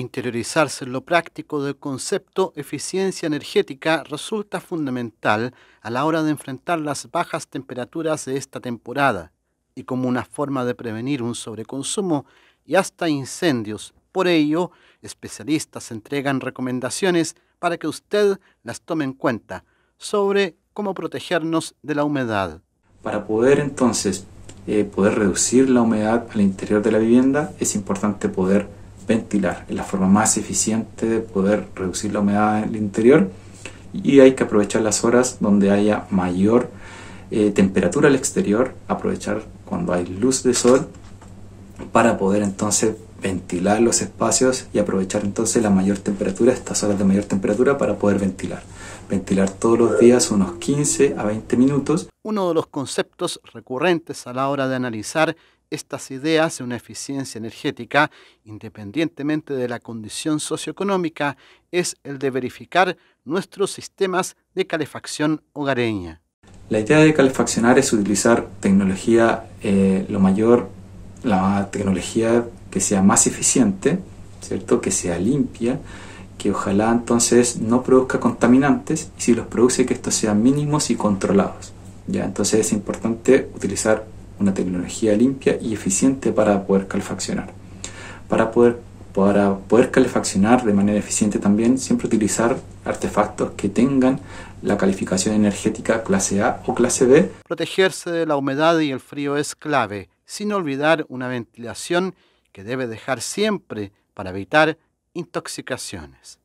Interiorizarse en lo práctico del concepto eficiencia energética resulta fundamental a la hora de enfrentar las bajas temperaturas de esta temporada y como una forma de prevenir un sobreconsumo y hasta incendios. Por ello, especialistas entregan recomendaciones para que usted las tome en cuenta sobre cómo protegernos de la humedad. Para poder entonces eh, poder reducir la humedad al interior de la vivienda, es importante poder ventilar, es la forma más eficiente de poder reducir la humedad en el interior y hay que aprovechar las horas donde haya mayor eh, temperatura al exterior, aprovechar cuando hay luz de sol para poder entonces ventilar los espacios y aprovechar entonces la mayor temperatura, estas horas de mayor temperatura para poder ventilar. Ventilar todos los días unos 15 a 20 minutos. Uno de los conceptos recurrentes a la hora de analizar estas ideas de una eficiencia energética, independientemente de la condición socioeconómica, es el de verificar nuestros sistemas de calefacción hogareña. La idea de calefaccionar es utilizar tecnología eh, lo mayor, la tecnología que sea más eficiente, ¿cierto? que sea limpia, que ojalá entonces no produzca contaminantes y si los produce que estos sean mínimos y controlados. ¿ya? Entonces es importante utilizar una tecnología limpia y eficiente para poder calefaccionar. Para poder, poder calefaccionar de manera eficiente también, siempre utilizar artefactos que tengan la calificación energética clase A o clase B. Protegerse de la humedad y el frío es clave, sin olvidar una ventilación que debe dejar siempre para evitar intoxicaciones.